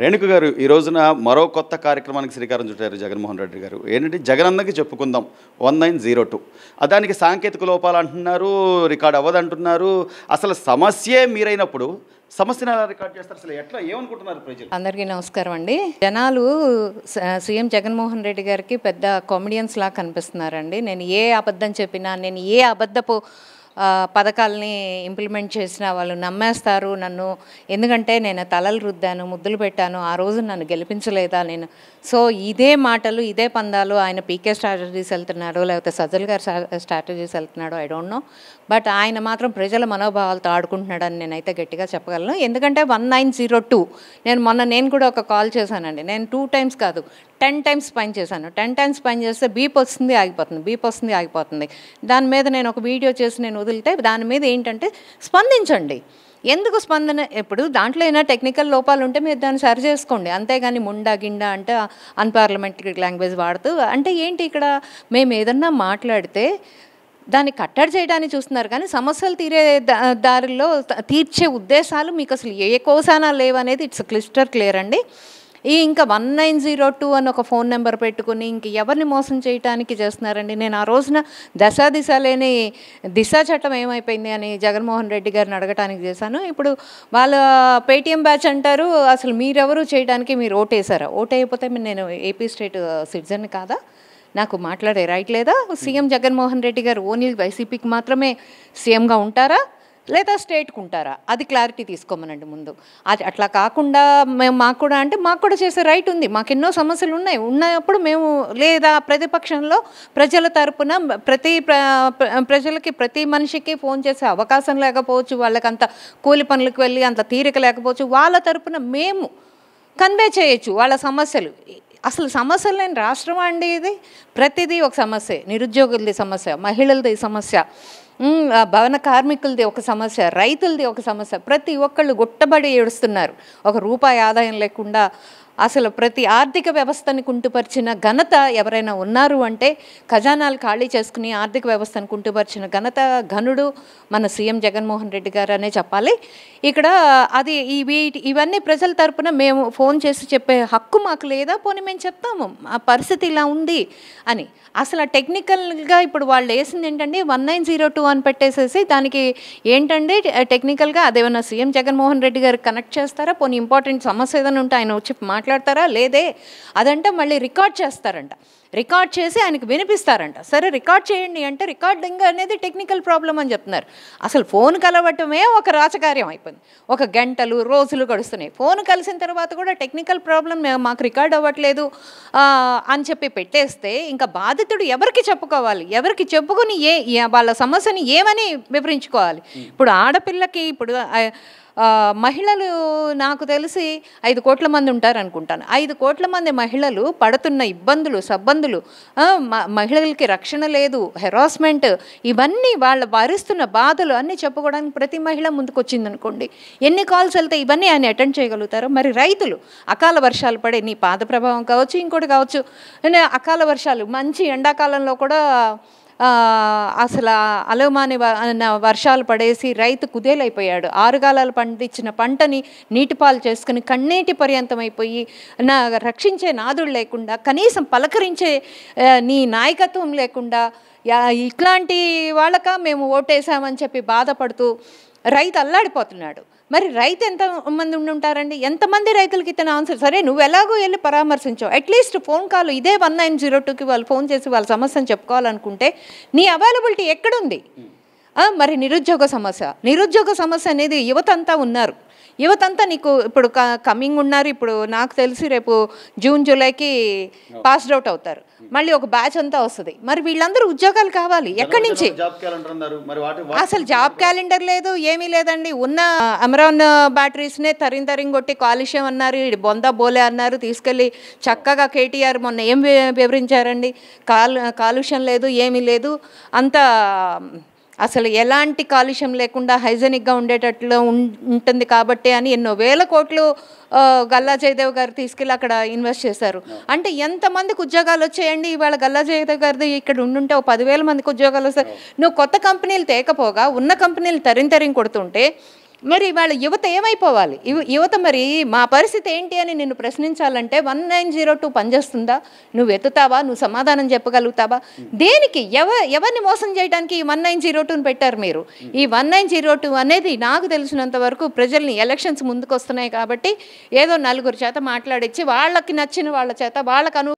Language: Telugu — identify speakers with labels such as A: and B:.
A: రేణుకు గారు ఈ రోజున మరో కొత్త కార్యక్రమానికి శ్రీకారం చుట్టారు జగన్మోహన్ రెడ్డి గారు ఏంటంటే జగనన్నకి చెప్పుకుందాం వన్ నైన్ జీరో టూ దానికి సాంకేతిక లోపాలు అంటున్నారు రికార్డ్ అవ్వదంటున్నారు అసలు సమస్యే మీరైనప్పుడు సమస్యను ఎలా రికార్డ్ చేస్తారు అసలు ఎట్లా ఏమనుకుంటున్నారు ప్రజలు అందరికీ నమస్కారం అండి జనాలు సీఎం జగన్మోహన్ రెడ్డి గారికి పెద్ద కామెడియన్స్ లా కనిపిస్తున్నారండి నేను ఏ అబద్ధం చెప్పినా నేను ఏ అబద్ధపు పథకాలని ఇంప్లిమెంట్ చేసిన వాళ్ళు నమ్మేస్తారు నన్ను ఎందుకంటే నేను తలలు రుద్దాను ముద్దులు పెట్టాను ఆ రోజు నన్ను గెలిపించలేదా నేను సో ఇదే మాటలు ఇదే పందాలు ఆయన పీకే స్ట్రాటజీస్ వెళ్తున్నాడు లేకపోతే సజ్జల్ గారు స్ట్రాటజీస్ వెళ్తున్నాడు ఐ డోంట్ నో బట్ ఆయన మాత్రం ప్రజల మనోభావాలతో ఆడుకుంటున్నాడని నేనైతే గట్టిగా చెప్పగలను ఎందుకంటే వన్ నైన్ జీరో టూ నేను మొన్న నేను కూడా ఒక కాల్ చేశానండి నేను టూ టైమ్స్ కాదు టెన్ టైమ్స్ పని చేశాను టెన్ టైమ్స్ పని చేస్తే బీప్ వస్తుంది ఆగిపోతుంది బీప్ వస్తుంది ఆగిపోతుంది దాని మీద నేను ఒక వీడియో చేసి నేను వదిలితే దాని మీద ఏంటంటే స్పందించండి ఎందుకు స్పందన ఎప్పుడు దాంట్లో ఏమైనా టెక్నికల్ లోపాలు ఉంటే మీరు దాన్ని సరి చేసుకోండి అంతేగాని ముండా గిండా అంటే అన్పార్లమెంటరీ లాంగ్వేజ్ వాడుతూ అంటే ఏంటి ఇక్కడ మేము ఏదన్నా మాట్లాడితే దాన్ని కట్టడి చేయడానికి చూస్తున్నారు కానీ సమస్యలు తీరే దారిలో తీర్చే ఉద్దేశాలు మీకు అసలు ఏ కోసానా లేవనేది ఇట్స్ క్లిస్టర్ క్లియర్ అండి ఈ ఇంకా వన్ నైన్ జీరో టూ అని ఒక ఫోన్ నెంబర్ పెట్టుకుని ఇంక ఎవరిని మోసం చేయటానికి చేస్తున్నారండి నేను ఆ రోజున దశ దిశ లేని దిశ చట్టం ఏమైపోయింది అని జగన్మోహన్ రెడ్డి గారిని అడగటానికి చేశాను ఇప్పుడు వాళ్ళ పేటీఎం బ్యాచ్ అంటారు అసలు మీరెవరు చేయడానికి మీరు ఓటేశారా ఓటైపోతే నేను ఏపీ స్టేట్ సిటిజన్ కాదా నాకు మాట్లాడే రైట్ లేదా సీఎం జగన్మోహన్ రెడ్డి గారు ఓన్లీ వైసీపీకి మాత్రమే సీఎంగా ఉంటారా లేదా స్టేట్కి ఉంటారా అది క్లారిటీ తీసుకోమనండి ముందు అది అట్లా కాకుండా మేము మాకు కూడా అంటే మాకు కూడా చేసే రైట్ ఉంది మాకు ఎన్నో సమస్యలు ఉన్నాయి ఉన్నప్పుడు మేము లేదా ప్రతిపక్షంలో ప్రజల తరపున ప్రతి ప్రజలకి ప్రతి మనిషికి ఫోన్ చేసే అవకాశం లేకపోవచ్చు వాళ్ళకి అంత కూలి పనులకు వెళ్ళి అంత తీరిక లేకపోవచ్చు వాళ్ళ తరపున మేము కన్వే చేయొచ్చు వాళ్ళ సమస్యలు అసలు సమస్యలు లేని రాష్ట్రం అండి ఇది ప్రతిదీ ఒక సమస్య నిరుద్యోగులది సమస్య మహిళలది సమస్య భవన కార్మికులది ఒక సమస్య రైతులది ఒక సమస్య ప్రతి ఒక్కళ్ళు గుట్టబడి ఏడుస్తున్నారు ఒక రూపాయి ఆదాయం లేకుండా అసలు ప్రతి ఆర్థిక వ్యవస్థని కుంటుపరిచిన ఘనత ఎవరైనా ఉన్నారు అంటే ఖజానాలు ఖాళీ చేసుకుని ఆర్థిక వ్యవస్థను కుంటుపరిచిన ఘనత ఘనుడు మన సీఎం జగన్మోహన్ రెడ్డి గారు అనే చెప్పాలి ఇక్కడ అది ఇవి ఇవన్నీ ప్రజల తరపున మేము ఫోన్ చేసి చెప్పే హక్కు మాకు లేదా పోనీ మేము చెప్తాము ఆ పరిస్థితి ఇలా ఉంది అని అసలు టెక్నికల్గా ఇప్పుడు వాళ్ళు వేసింది ఏంటంటే వన్ నైన్ జీరో టూ అని పెట్టేసేసి దానికి ఏంటంటే టెక్నికల్గా అదేమన్నా సీఎం జగన్మోహన్ రెడ్డి గారు కనెక్ట్ చేస్తారా పోనీ ఇంపార్టెంట్ సమస్య ఏదైనా ఉంటే ఆయన వచ్చి మాట్లాడతారా లేదే అదంటే మళ్ళీ రికార్డ్ చేస్తారంట రికార్డ్ చేసి ఆయనకు వినిపిస్తారంట సరే రికార్డ్ చేయండి అంటే రికార్డింగ్ అనేది టెక్నికల్ ప్రాబ్లం అని చెప్తున్నారు అసలు ఫోన్ కలవటమే ఒక రాచకార్యం అయిపోయింది ఒక గంటలు రోజులు గడుస్తున్నాయి ఫోన్ కలిసిన తర్వాత కూడా టెక్నికల్ ప్రాబ్లం మాకు రికార్డ్ అవ్వట్లేదు అని చెప్పి పెట్టేస్తే ఇంకా బాధితుడు ఎవరికి చెప్పుకోవాలి ఎవరికి చెప్పుకుని ఏ వాళ్ళ సమస్యని ఏమని వివరించుకోవాలి ఇప్పుడు ఆడపిల్లకి ఇప్పుడు మహిళలు నాకు తెలిసి ఐదు కోట్ల మంది ఉంటారు అనుకుంటాను ఐదు కోట్ల మంది మహిళలు పడుతున్న ఇబ్బందులు సబ్బంది ఇబ్బందులు మహిళలకి రక్షణ లేదు హెరాస్మెంట్ ఇవన్నీ వాళ్ళు భరిస్తున్న బాధలు అన్నీ చెప్పుకోవడానికి ప్రతి మహిళ ముందుకొచ్చింది అనుకోండి ఎన్ని కాల్స్ వెళ్తే ఇవన్నీ ఆయన అటెండ్ చేయగలుగుతారు మరి రైతులు అకాల వర్షాలు పడే నీ పాద ప్రభావం కావచ్చు ఇంకోటి కావచ్చు అకాల వర్షాలు మంచి ఎండాకాలంలో కూడా అసలు అలమాని వర్షాలు పడేసి రైతు కుదేలైపోయాడు ఆరుగాలాలు పండించిన పంటని నీటిపాలు చేసుకుని కన్నీటి పర్యంతం అయిపోయి నా రక్షించే నాదుడు లేకుండా కనీసం పలకరించే నీ నాయకత్వం లేకుండా ఇట్లాంటి వాళ్ళక మేము ఓటేసామని చెప్పి బాధపడుతూ రైతు అల్లాడిపోతున్నాడు మరి రైతు ఎంత మంది ఉండి ఉంటారండి ఎంతమంది రైతులకి ఇతను ఆన్సర్ సరే నువ్వు ఎలాగో వెళ్ళి పరామర్శించావు అట్లీస్ట్ ఫోన్ కాల్ ఇదే వన్ నైన్ జీరో టూకి వాళ్ళు ఫోన్ చేసి వాళ్ళ సమస్యను చెప్పుకోవాలనుకుంటే నీ అవైలబిలిటీ ఎక్కడుంది మరి నిరుద్యోగ సమస్య నిరుద్యోగ సమస్య అనేది యువత అంతా ఉన్నారు యువతంతా నీకు ఇప్పుడు కమింగ్ ఉన్నారు ఇప్పుడు నాకు తెలిసి రేపు జూన్ జూలైకి పాస్డ్ అవుట్ అవుతారు మళ్ళీ ఒక బ్యాచ్ అంతా వస్తుంది మరి వీళ్ళందరూ ఉద్యోగాలు కావాలి ఎక్కడి నుంచి అసలు జాబ్ క్యాలెండర్ లేదు ఏమీ లేదండి ఉన్న అమరాన్ బ్యాటరీస్నే తరిం తరిం కొట్టి కాలుష్యం అన్నారు బొంద బోలే అన్నారు తీసుకెళ్ళి చక్కగా కేటీఆర్ మొన్న ఏం వివరించారండి కాలు కాలుష్యం లేదు ఏమీ లేదు అంత అసలు ఎలాంటి కాలుష్యం లేకుండా హైజెనిక్గా ఉండేటట్లు ఉంటుంది కాబట్టి అని ఎన్నో వేల కోట్లు గల్లా జయదేవ్ గారు తీసుకెళ్ళి అక్కడ ఇన్వెస్ట్ చేశారు అంటే ఎంతమందికి ఉద్యోగాలు వచ్చేయండి ఇవాళ గల్లా జయదేవ్ గారిది ఇక్కడ ఉండుంటే ఓ పదివేల మందికి ఉద్యోగాలు వస్తాయి నువ్వు కొత్త కంపెనీలు తేకపోగా ఉన్న కంపెనీలు తరింతరిం కొడుతుంటే మరి వాళ్ళ యువత ఏమైపోవాలి యువత మరి మా పరిస్థితి ఏంటి అని నిన్ను ప్రశ్నించాలంటే వన్ నైన్ జీరో టూ పనిచేస్తుందా నువ్వు ఎత్తుతావా నువ్వు సమాధానం చెప్పగలుగుతావా దేనికి ఎవ ఎవరిని మోసం చేయడానికి ఈ వన్ నైన్ జీరో టూని పెట్టారు మీరు ఈ వన్ నైన్ జీరో టూ అనేది నాకు తెలిసినంత వరకు ప్రజల్ని ఎలక్షన్స్ ముందుకు వస్తున్నాయి కాబట్టి ఏదో నలుగురు చేత మాట్లాడించి వాళ్ళకి నచ్చిన వాళ్ళ చేత వాళ్ళకు అను